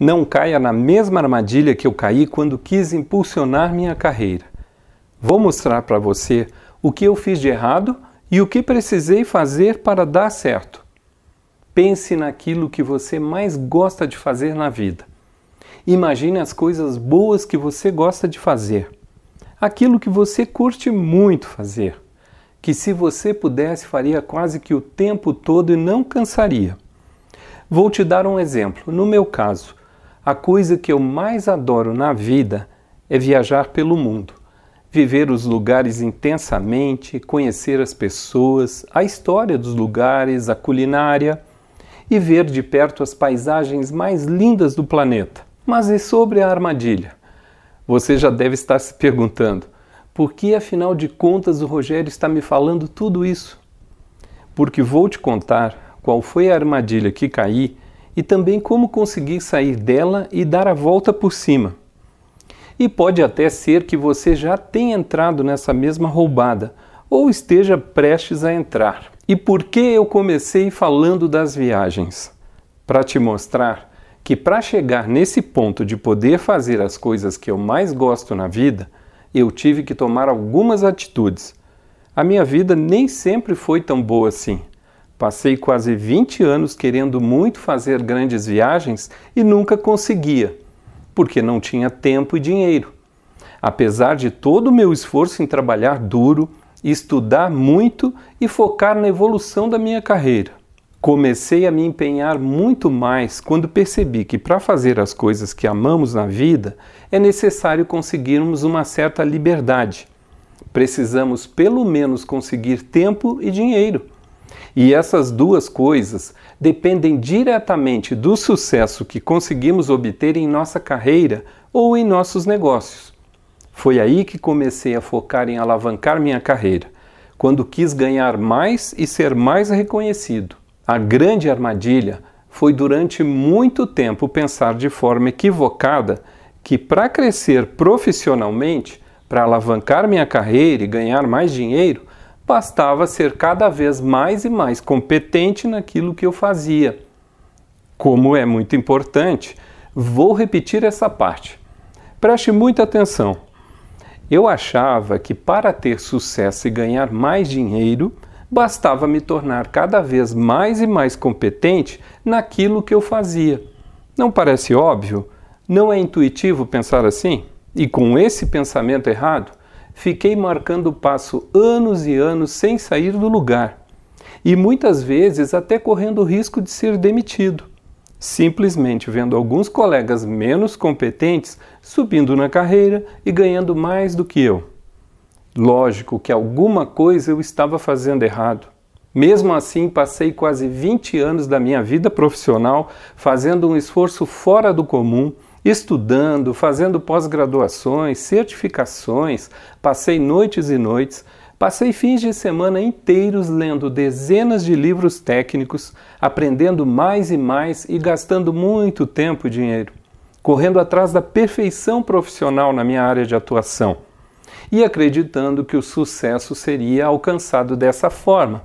Não caia na mesma armadilha que eu caí quando quis impulsionar minha carreira. Vou mostrar para você o que eu fiz de errado e o que precisei fazer para dar certo. Pense naquilo que você mais gosta de fazer na vida. Imagine as coisas boas que você gosta de fazer. Aquilo que você curte muito fazer. Que se você pudesse faria quase que o tempo todo e não cansaria. Vou te dar um exemplo. No meu caso, a coisa que eu mais adoro na vida é viajar pelo mundo, viver os lugares intensamente, conhecer as pessoas, a história dos lugares, a culinária e ver de perto as paisagens mais lindas do planeta. Mas e sobre a armadilha? Você já deve estar se perguntando: por que afinal de contas o Rogério está me falando tudo isso? Porque vou te contar qual foi a armadilha que caí e também como conseguir sair dela e dar a volta por cima. E pode até ser que você já tenha entrado nessa mesma roubada ou esteja prestes a entrar. E por que eu comecei falando das viagens? Para te mostrar que para chegar nesse ponto de poder fazer as coisas que eu mais gosto na vida, eu tive que tomar algumas atitudes. A minha vida nem sempre foi tão boa assim. Passei quase 20 anos querendo muito fazer grandes viagens e nunca conseguia, porque não tinha tempo e dinheiro. Apesar de todo o meu esforço em trabalhar duro, estudar muito e focar na evolução da minha carreira. Comecei a me empenhar muito mais quando percebi que para fazer as coisas que amamos na vida é necessário conseguirmos uma certa liberdade. Precisamos pelo menos conseguir tempo e dinheiro e essas duas coisas dependem diretamente do sucesso que conseguimos obter em nossa carreira ou em nossos negócios. Foi aí que comecei a focar em alavancar minha carreira, quando quis ganhar mais e ser mais reconhecido. A grande armadilha foi durante muito tempo pensar de forma equivocada que para crescer profissionalmente, para alavancar minha carreira e ganhar mais dinheiro, bastava ser cada vez mais e mais competente naquilo que eu fazia. Como é muito importante, vou repetir essa parte. Preste muita atenção. Eu achava que para ter sucesso e ganhar mais dinheiro, bastava me tornar cada vez mais e mais competente naquilo que eu fazia. Não parece óbvio? Não é intuitivo pensar assim? E com esse pensamento errado, fiquei marcando o passo anos e anos sem sair do lugar e muitas vezes até correndo o risco de ser demitido, simplesmente vendo alguns colegas menos competentes subindo na carreira e ganhando mais do que eu. Lógico que alguma coisa eu estava fazendo errado. Mesmo assim, passei quase 20 anos da minha vida profissional fazendo um esforço fora do comum estudando, fazendo pós-graduações, certificações, passei noites e noites, passei fins de semana inteiros lendo dezenas de livros técnicos, aprendendo mais e mais e gastando muito tempo e dinheiro, correndo atrás da perfeição profissional na minha área de atuação e acreditando que o sucesso seria alcançado dessa forma,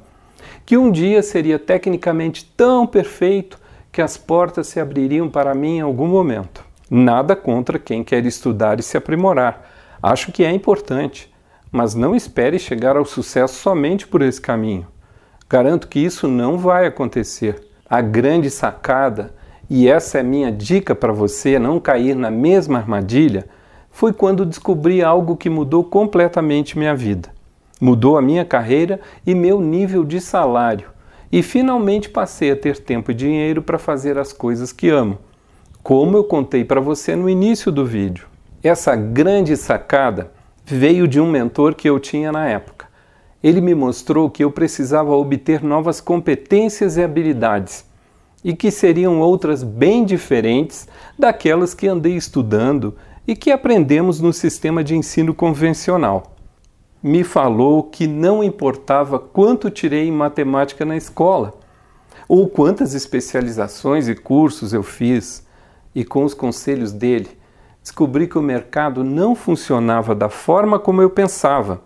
que um dia seria tecnicamente tão perfeito que as portas se abririam para mim em algum momento. Nada contra quem quer estudar e se aprimorar. Acho que é importante, mas não espere chegar ao sucesso somente por esse caminho. Garanto que isso não vai acontecer. A grande sacada, e essa é minha dica para você não cair na mesma armadilha, foi quando descobri algo que mudou completamente minha vida. Mudou a minha carreira e meu nível de salário, e finalmente passei a ter tempo e dinheiro para fazer as coisas que amo como eu contei para você no início do vídeo. Essa grande sacada veio de um mentor que eu tinha na época. Ele me mostrou que eu precisava obter novas competências e habilidades e que seriam outras bem diferentes daquelas que andei estudando e que aprendemos no sistema de ensino convencional. Me falou que não importava quanto tirei em matemática na escola, ou quantas especializações e cursos eu fiz, e com os conselhos dele, descobri que o mercado não funcionava da forma como eu pensava.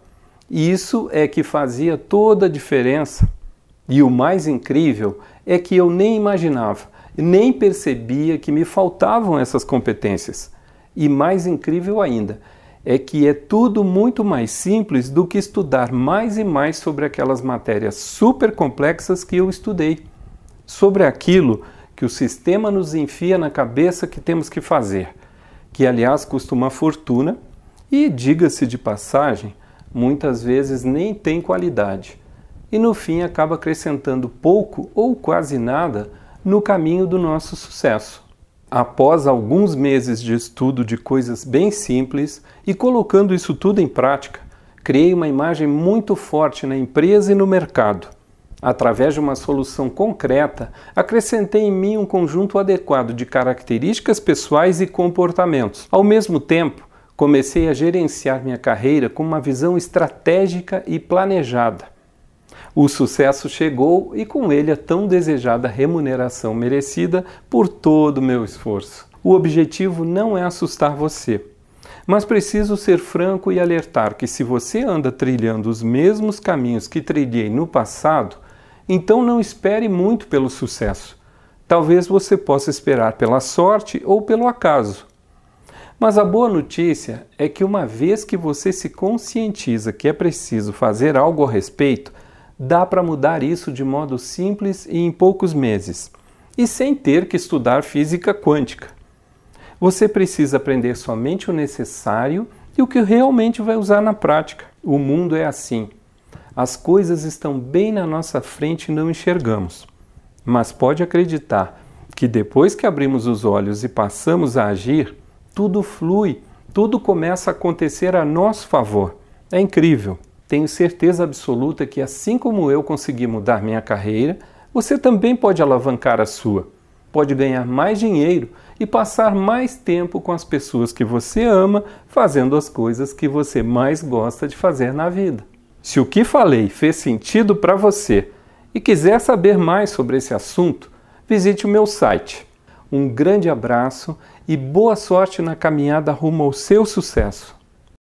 E isso é que fazia toda a diferença. E o mais incrível é que eu nem imaginava, nem percebia que me faltavam essas competências. E mais incrível ainda é que é tudo muito mais simples do que estudar mais e mais sobre aquelas matérias super complexas que eu estudei, sobre aquilo que o sistema nos enfia na cabeça que temos que fazer, que aliás custa uma fortuna e, diga-se de passagem, muitas vezes nem tem qualidade. E no fim acaba acrescentando pouco ou quase nada no caminho do nosso sucesso. Após alguns meses de estudo de coisas bem simples e colocando isso tudo em prática, criei uma imagem muito forte na empresa e no mercado. Através de uma solução concreta, acrescentei em mim um conjunto adequado de características pessoais e comportamentos. Ao mesmo tempo, comecei a gerenciar minha carreira com uma visão estratégica e planejada. O sucesso chegou e com ele a tão desejada remuneração merecida por todo o meu esforço. O objetivo não é assustar você, mas preciso ser franco e alertar que se você anda trilhando os mesmos caminhos que trilhei no passado, então não espere muito pelo sucesso. Talvez você possa esperar pela sorte ou pelo acaso. Mas a boa notícia é que uma vez que você se conscientiza que é preciso fazer algo a respeito, dá para mudar isso de modo simples e em poucos meses, e sem ter que estudar física quântica. Você precisa aprender somente o necessário e o que realmente vai usar na prática. O mundo é assim. As coisas estão bem na nossa frente e não enxergamos. Mas pode acreditar que depois que abrimos os olhos e passamos a agir, tudo flui, tudo começa a acontecer a nosso favor. É incrível. Tenho certeza absoluta que, assim como eu consegui mudar minha carreira, você também pode alavancar a sua. Pode ganhar mais dinheiro e passar mais tempo com as pessoas que você ama, fazendo as coisas que você mais gosta de fazer na vida. Se o que falei fez sentido para você e quiser saber mais sobre esse assunto, visite o meu site. Um grande abraço e boa sorte na caminhada rumo ao seu sucesso.